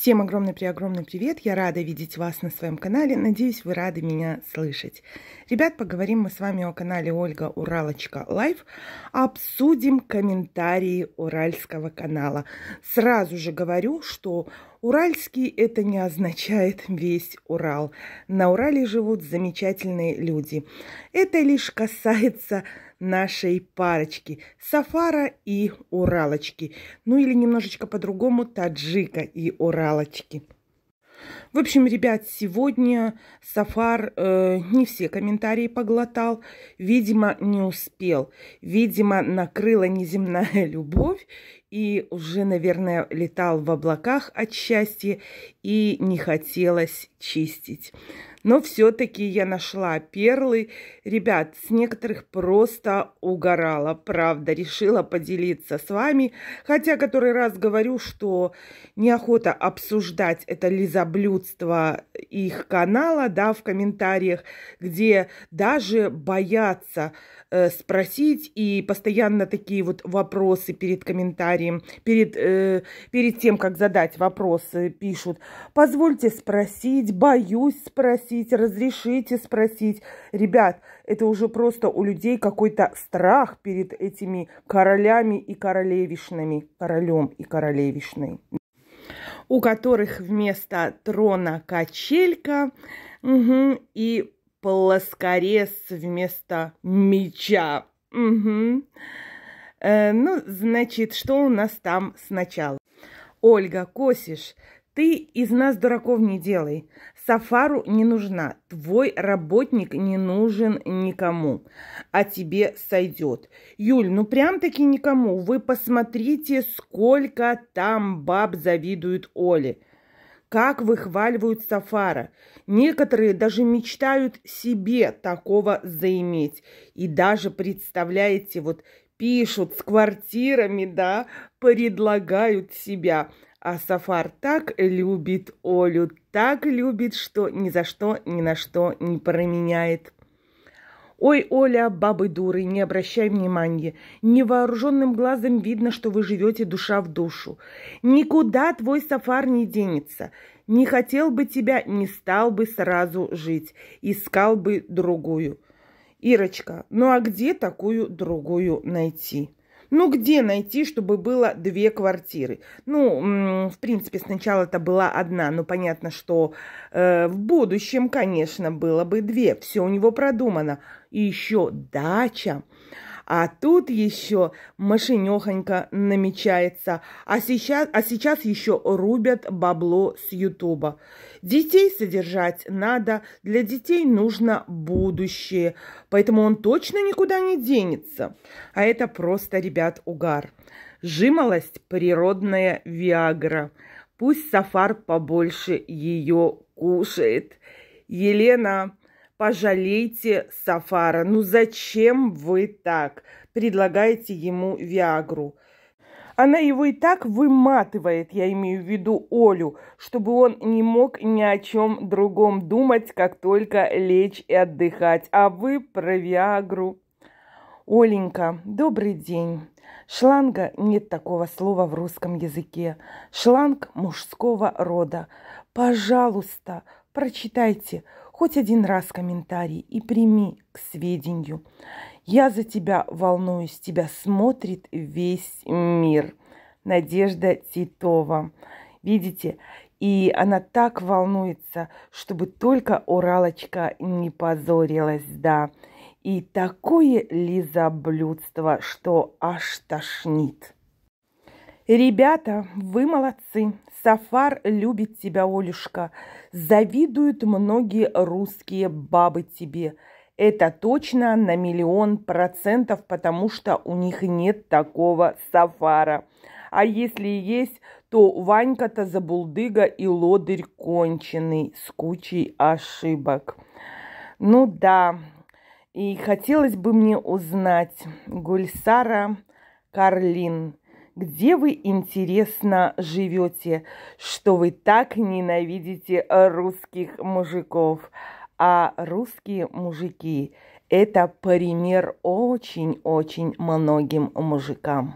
Всем огромный-преогромный привет! Я рада видеть вас на своем канале. Надеюсь, вы рады меня слышать. Ребят, поговорим мы с вами о канале Ольга Уралочка Лайв. Обсудим комментарии Уральского канала. Сразу же говорю, что Уральский это не означает весь Урал. На Урале живут замечательные люди. Это лишь касается нашей парочки Сафара и Уралочки. Ну или немножечко по-другому Таджика и Уралочки. В общем, ребят, сегодня Сафар э, не все комментарии поглотал. Видимо, не успел. Видимо, накрыла неземная любовь и уже, наверное, летал в облаках от счастья и не хотелось чистить. Но все-таки я нашла перлы. Ребят, с некоторых просто угорала, правда. Решила поделиться с вами. Хотя который раз говорю, что неохота обсуждать это лизоблюдство их канала, да, в комментариях, где даже боятся Э, спросить и постоянно такие вот вопросы перед комментарием, перед, э, перед тем, как задать вопросы, пишут. Позвольте спросить, боюсь спросить, разрешите спросить. Ребят, это уже просто у людей какой-то страх перед этими королями и королевишными королем и королевишной у которых вместо трона качелька угу, и плоскорез вместо меча. Угу. Э, ну, значит, что у нас там сначала? Ольга, косишь. Ты из нас дураков не делай. Сафару не нужна. Твой работник не нужен никому. А тебе сойдет. Юль, ну прям-таки никому. Вы посмотрите, сколько там баб завидуют Оле как выхваливают Сафара. Некоторые даже мечтают себе такого заиметь. И даже, представляете, вот пишут с квартирами, да, предлагают себя. А Сафар так любит Олю, так любит, что ни за что, ни на что не променяет. «Ой, Оля, бабы дуры, не обращай внимания. Невооруженным глазом видно, что вы живете душа в душу. Никуда твой сафар не денется. Не хотел бы тебя, не стал бы сразу жить. Искал бы другую». «Ирочка, ну а где такую другую найти?» Ну, где найти, чтобы было две квартиры? Ну, в принципе, сначала это была одна, но понятно, что э, в будущем, конечно, было бы две. Все у него продумано. И еще дача. А тут еще машинехонько намечается. А сейчас, а сейчас еще рубят бабло с Ютуба. Детей содержать надо, для детей нужно будущее. Поэтому он точно никуда не денется. А это просто, ребят, угар. Жимолость – природная виагра. Пусть Сафар побольше ее кушает. Елена пожалейте Сафара. Ну зачем вы так? Предлагаете ему Виагру. Она его и так выматывает, я имею в виду Олю, чтобы он не мог ни о чем другом думать, как только лечь и отдыхать. А вы про Виагру. Оленька, добрый день. Шланга нет такого слова в русском языке. Шланг мужского рода. Пожалуйста, прочитайте хоть один раз комментарий и прими к сведению. Я за тебя волнуюсь, тебя смотрит весь мир. Надежда Титова. Видите, и она так волнуется, чтобы только Уралочка не позорилась, да. И такое лизоблюдство, что аж тошнит. Ребята, вы молодцы. Сафар любит тебя, Олюшка. Завидуют многие русские бабы тебе. Это точно на миллион процентов, потому что у них нет такого сафара. А если есть, то Ванька-то забулдыга и лодырь конченый с кучей ошибок. Ну да, и хотелось бы мне узнать Гульсара Карлин – где вы интересно живете, что вы так ненавидите русских мужиков. А русские мужики – это пример очень-очень многим мужикам.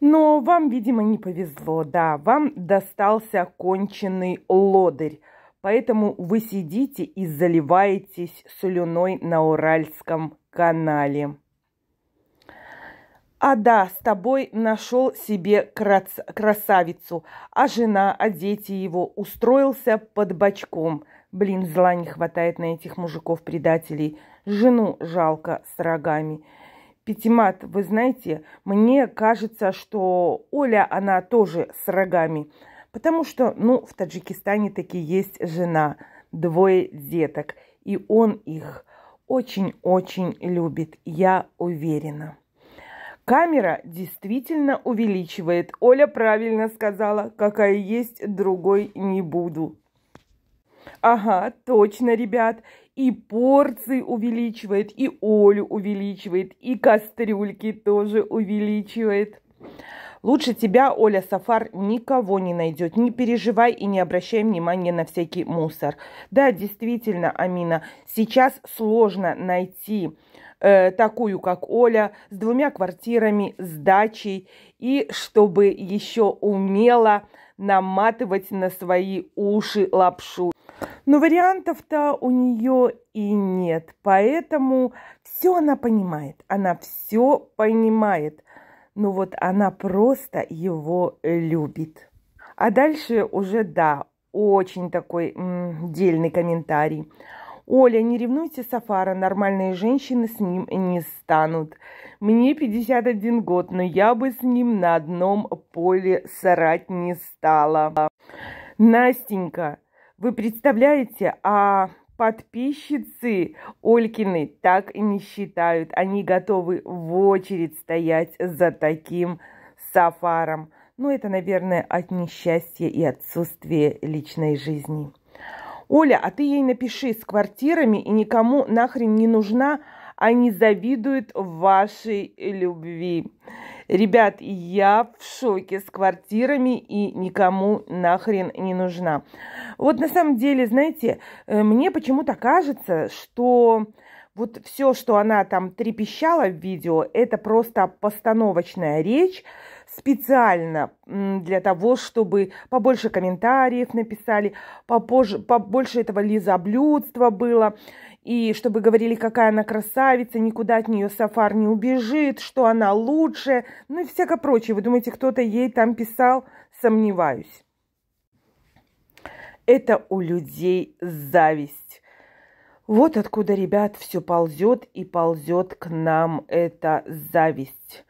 Но вам, видимо, не повезло, да, вам достался конченый лодырь, поэтому вы сидите и заливаетесь слюной на Уральском канале. А да, с тобой нашел себе крас красавицу, а жена, а дети его устроился под бочком. Блин, зла не хватает на этих мужиков-предателей. Жену жалко с рогами. Пятимат, вы знаете, мне кажется, что Оля, она тоже с рогами. Потому что, ну, в Таджикистане таки есть жена, двое деток. И он их очень-очень любит, я уверена. Камера действительно увеличивает. Оля правильно сказала, какая есть, другой не буду. Ага, точно, ребят. И порции увеличивает, и Олю увеличивает, и кастрюльки тоже увеличивает. Лучше тебя, Оля Сафар, никого не найдет. Не переживай и не обращай внимания на всякий мусор. Да, действительно, Амина, сейчас сложно найти э, такую, как Оля, с двумя квартирами, с дачей, и чтобы еще умела наматывать на свои уши лапшу. Но вариантов-то у нее и нет, поэтому все она понимает, она все понимает. Ну вот она просто его любит. А дальше уже да, очень такой м, дельный комментарий. Оля, не ревнуйте Сафара, нормальные женщины с ним не станут. Мне 51 год, но я бы с ним на одном поле сорать не стала. Настенька, вы представляете, а подписчицы Олькины так и не считают. Они готовы в очередь стоять за таким Сафаром. Ну это, наверное, от несчастья и отсутствия личной жизни. Оля, а ты ей напиши с квартирами и никому нахрен не нужна, а не завидуют вашей любви. Ребят, я в шоке с квартирами и никому нахрен не нужна. Вот на самом деле, знаете, э, мне почему-то кажется, что вот все, что она там трепещала в видео, это просто постановочная речь, специально для того, чтобы побольше комментариев написали, попозже, побольше этого лизоблюдства было, и чтобы говорили, какая она красавица, никуда от нее Сафар не убежит, что она лучше, ну и всякое прочее. Вы думаете, кто-то ей там писал? Сомневаюсь. Это у людей зависть. Вот откуда, ребят, все ползет и ползет к нам эта зависть.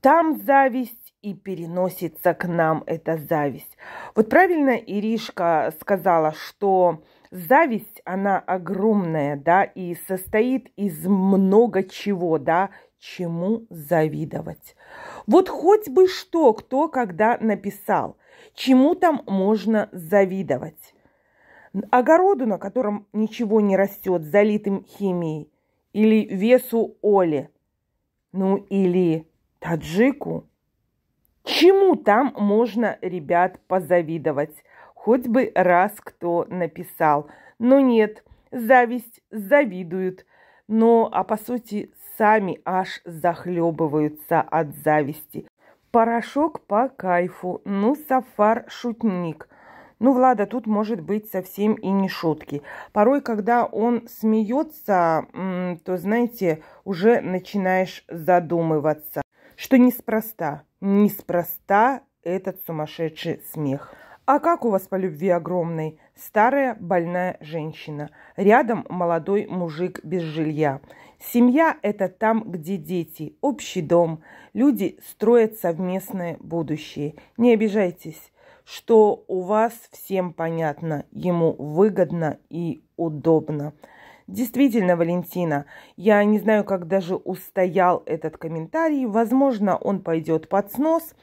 Там зависть, и переносится к нам эта зависть. Вот правильно Иришка сказала, что зависть, она огромная, да, и состоит из много чего, да, чему завидовать. Вот хоть бы что, кто когда написал, чему там можно завидовать. Огороду, на котором ничего не растет, залитым химией, или весу Оли, ну или таджику, Чему там можно, ребят, позавидовать? Хоть бы раз кто написал. Но нет, зависть завидуют. Но, а по сути, сами аж захлебываются от зависти. Порошок по кайфу. Ну, Сафар шутник. Ну, Влада, тут может быть совсем и не шутки. Порой, когда он смеется, то, знаете, уже начинаешь задумываться, что неспроста. Неспроста этот сумасшедший смех. А как у вас по любви огромной? Старая больная женщина. Рядом молодой мужик без жилья. Семья – это там, где дети, общий дом. Люди строят совместное будущее. Не обижайтесь, что у вас всем понятно, ему выгодно и удобно. Действительно, Валентина, я не знаю, как даже устоял этот комментарий. Возможно, он пойдет под снос,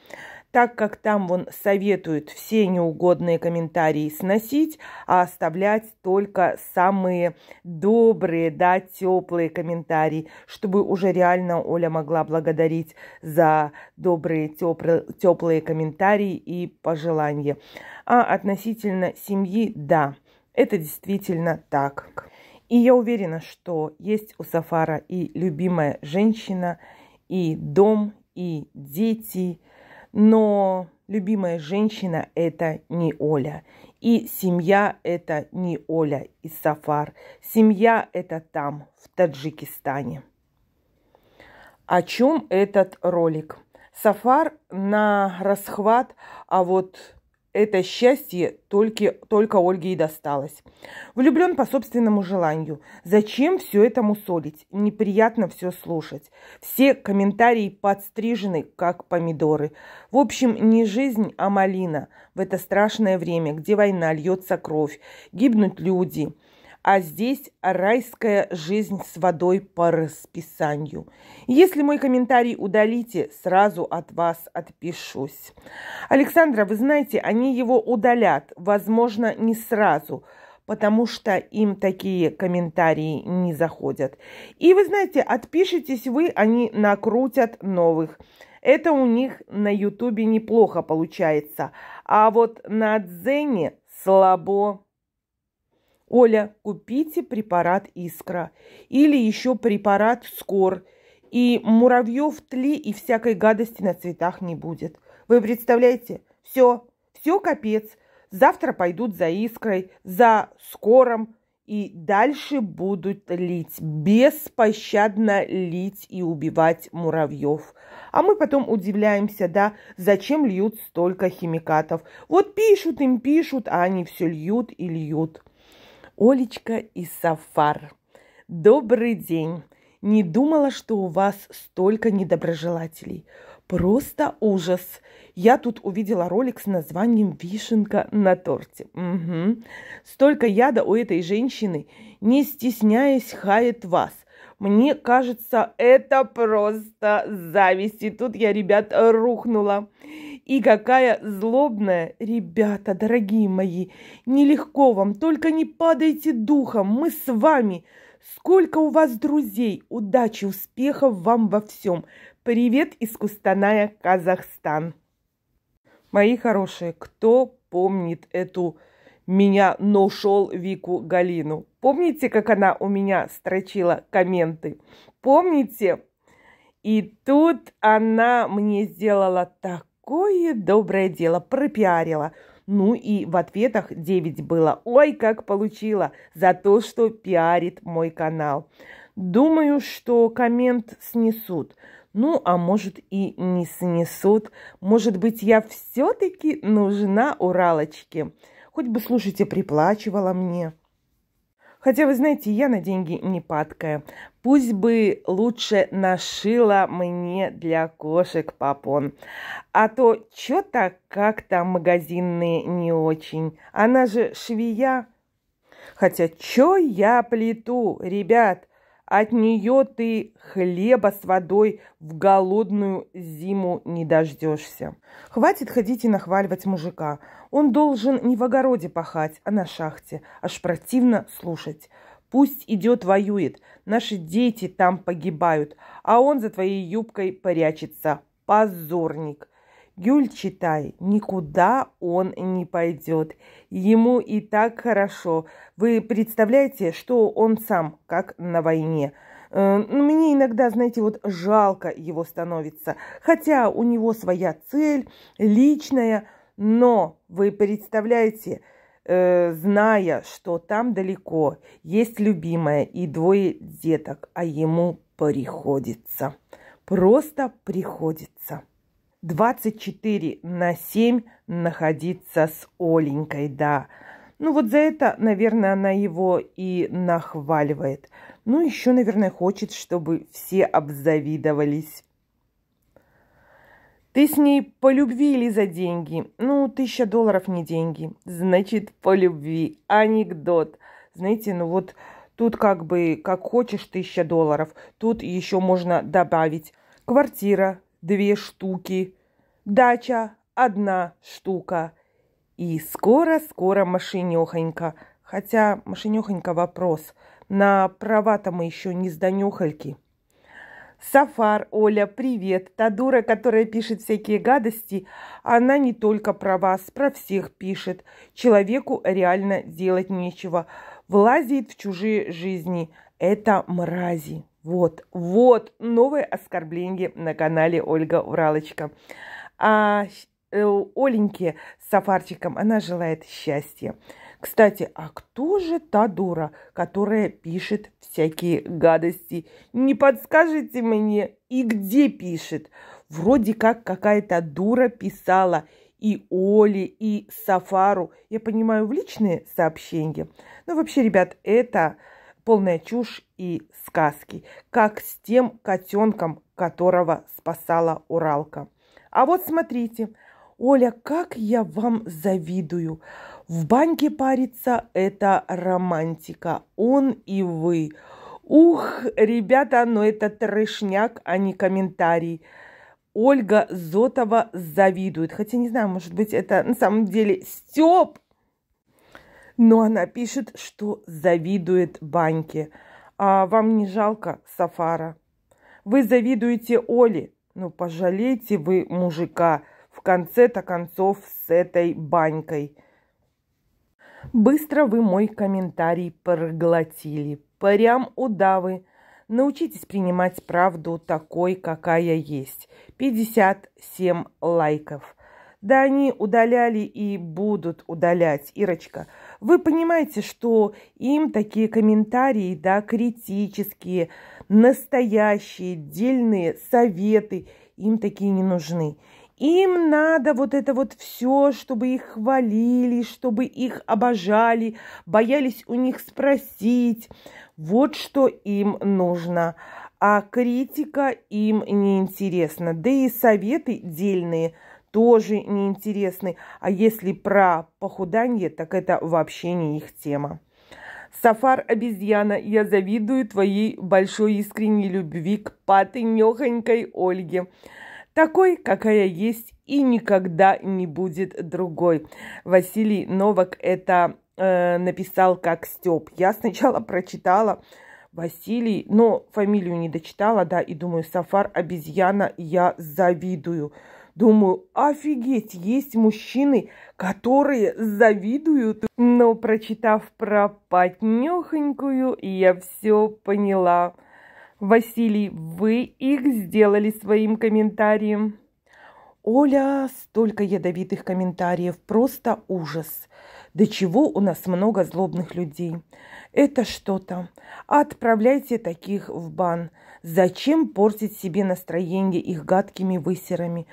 так как там он советует все неугодные комментарии сносить, а оставлять только самые добрые, да, теплые комментарии, чтобы уже реально Оля могла благодарить за добрые, теплые, теплые комментарии и пожелания. А относительно семьи, да, это действительно так. И я уверена, что есть у Сафара и любимая женщина, и дом, и дети, но любимая женщина – это не Оля. И семья – это не Оля и Сафар. Семья – это там, в Таджикистане. О чем этот ролик? Сафар на расхват, а вот это счастье только, только Ольге и досталось. Влюблен по собственному желанию. Зачем все этому солить? Неприятно все слушать. Все комментарии подстрижены, как помидоры. В общем, не жизнь, а малина в это страшное время, где война, льется кровь, гибнут люди – а здесь райская жизнь с водой по расписанию. Если мой комментарий удалите, сразу от вас отпишусь. Александра, вы знаете, они его удалят, возможно, не сразу, потому что им такие комментарии не заходят. И вы знаете, отпишитесь вы, они накрутят новых. Это у них на Ютубе неплохо получается, а вот на Дзене слабо. Оля, купите препарат «Искра» или еще препарат «Скор», и муравьев, тли и всякой гадости на цветах не будет. Вы представляете? Все, все капец. Завтра пойдут за «Искрой», за «Скором», и дальше будут лить, беспощадно лить и убивать муравьев. А мы потом удивляемся, да, зачем льют столько химикатов. Вот пишут им, пишут, а они все льют и льют. Олечка и Сафар. Добрый день. Не думала, что у вас столько недоброжелателей. Просто ужас. Я тут увидела ролик с названием «Вишенка на торте». Угу. Столько яда у этой женщины, не стесняясь, хает вас. Мне кажется, это просто зависть. И тут я, ребят, рухнула. И какая злобная! Ребята, дорогие мои, нелегко вам, только не падайте духом, мы с вами. Сколько у вас друзей, удачи, успехов вам во всем. Привет из Кустаная, Казахстан. Мои хорошие, кто помнит эту меня нашел Вику Галину? Помните, как она у меня строчила комменты? Помните? И тут она мне сделала так какое доброе дело, пропиарила. Ну и в ответах 9 было. Ой, как получила за то, что пиарит мой канал. Думаю, что коммент снесут. Ну, а может и не снесут. Может быть, я все-таки нужна Уралочке. Хоть бы, слушайте, приплачивала мне. Хотя, вы знаете, я на деньги не падкая. Пусть бы лучше нашила мне для кошек попон. А то что то как-то магазинные не очень. Она же швея. Хотя чё я плету, ребят? От нее ты хлеба с водой в голодную зиму не дождешься. Хватит ходить и нахваливать мужика. Он должен не в огороде пахать, а на шахте. Аж противно слушать. Пусть идет воюет, наши дети там погибают, а он за твоей юбкой прячется, Позорник. Гюль, читай, никуда он не пойдет. Ему и так хорошо. Вы представляете, что он сам, как на войне. Э, ну, мне иногда, знаете, вот жалко его становится. Хотя у него своя цель, личная, но вы представляете, э, зная, что там далеко есть любимая и двое деток, а ему приходится. Просто приходится. 24 на 7 находиться с Оленькой, да. Ну вот за это, наверное, она его и нахваливает. Ну еще, наверное, хочет, чтобы все обзавидовались. Ты с ней по любви или за деньги? Ну, тысяча долларов не деньги. Значит, по любви. Анекдот. Знаете, ну вот тут как бы, как хочешь, тысяча долларов. Тут еще можно добавить квартира, две штуки, дача одна штука. И скоро-скоро машинехонька. Хотя машинехонька вопрос. На права-то мы ещё не сданюхальки. Сафар, Оля, привет. Та дура, которая пишет всякие гадости, она не только про вас, про всех пишет. Человеку реально делать нечего. Влазит в чужие жизни. Это мрази. Вот, вот новые оскорбления на канале Ольга Уралочка. А э, Оленьке с сафарчиком она желает счастья. Кстати, а кто же та дура, которая пишет всякие гадости? Не подскажите мне, и где пишет? Вроде как какая-то дура писала и Оле, и Сафару. Я понимаю, в личные сообщения. Ну, вообще, ребят, это полная чушь и сказки, как с тем котенком, которого спасала Уралка. А вот смотрите, Оля, как я вам завидую. В баньке париться – это романтика. Он и вы. Ух, ребята, но это трешняк, а не комментарий. Ольга Зотова завидует. Хотя, не знаю, может быть, это на самом деле Степ но она пишет, что завидует баньке. А вам не жалко Сафара? Вы завидуете Оле, Ну пожалейте вы мужика в конце-то концов с этой банькой. Быстро вы мой комментарий проглотили. Прям удавы. Научитесь принимать правду такой, какая есть. 57 лайков. Да они удаляли и будут удалять, Ирочка. Вы понимаете, что им такие комментарии, да, критические, настоящие, дельные советы, им такие не нужны. Им надо вот это вот все, чтобы их хвалили, чтобы их обожали, боялись у них спросить. Вот что им нужно. А критика им не интересна. Да и советы дельные – тоже неинтересны. А если про похудание, так это вообще не их тема. Сафар обезьяна, я завидую твоей большой искренней любви к патынёхонькой Ольге. Такой, какая есть, и никогда не будет другой. Василий Новак это э, написал как Степ. Я сначала прочитала Василий, но фамилию не дочитала, да, и думаю, Сафар обезьяна, я завидую. Думаю, офигеть, есть мужчины, которые завидуют. Но прочитав про поднюхонькую, я все поняла. Василий, вы их сделали своим комментарием. Оля, столько ядовитых комментариев, просто ужас. До чего у нас много злобных людей. Это что-то. Отправляйте таких в бан. Зачем портить себе настроение их гадкими высерами?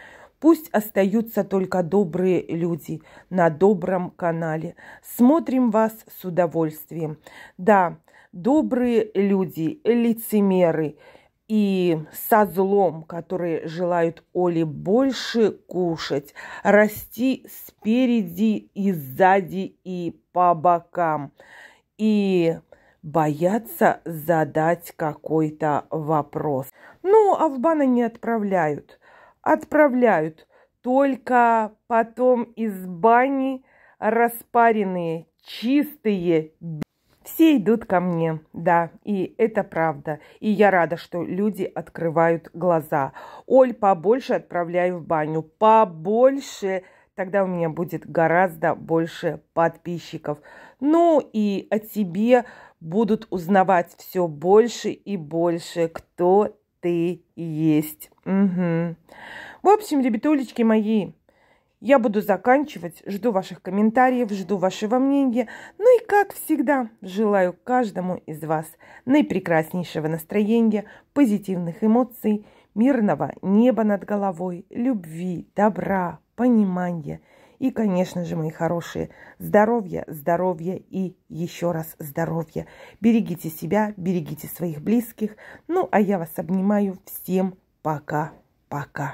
Пусть остаются только добрые люди на добром канале. Смотрим вас с удовольствием. Да, добрые люди, лицемеры и со злом, которые желают Оле больше кушать, расти спереди и сзади и по бокам. И боятся задать какой-то вопрос. Ну, а в бана не отправляют – отправляют, только потом из бани распаренные, чистые. Все идут ко мне, да, и это правда. И я рада, что люди открывают глаза. Оль, побольше отправляю в баню, побольше тогда у меня будет гораздо больше подписчиков. Ну и о тебе будут узнавать все больше и больше, кто ты есть. Угу. В общем, ребятулечки мои, я буду заканчивать. Жду ваших комментариев, жду вашего мнения. Ну и, как всегда, желаю каждому из вас наипрекраснейшего настроения, позитивных эмоций, мирного неба над головой, любви, добра, понимания. И, конечно же, мои хорошие, здоровья, здоровья и еще раз здоровья. Берегите себя, берегите своих близких. Ну, а я вас обнимаю всем Пока-пока.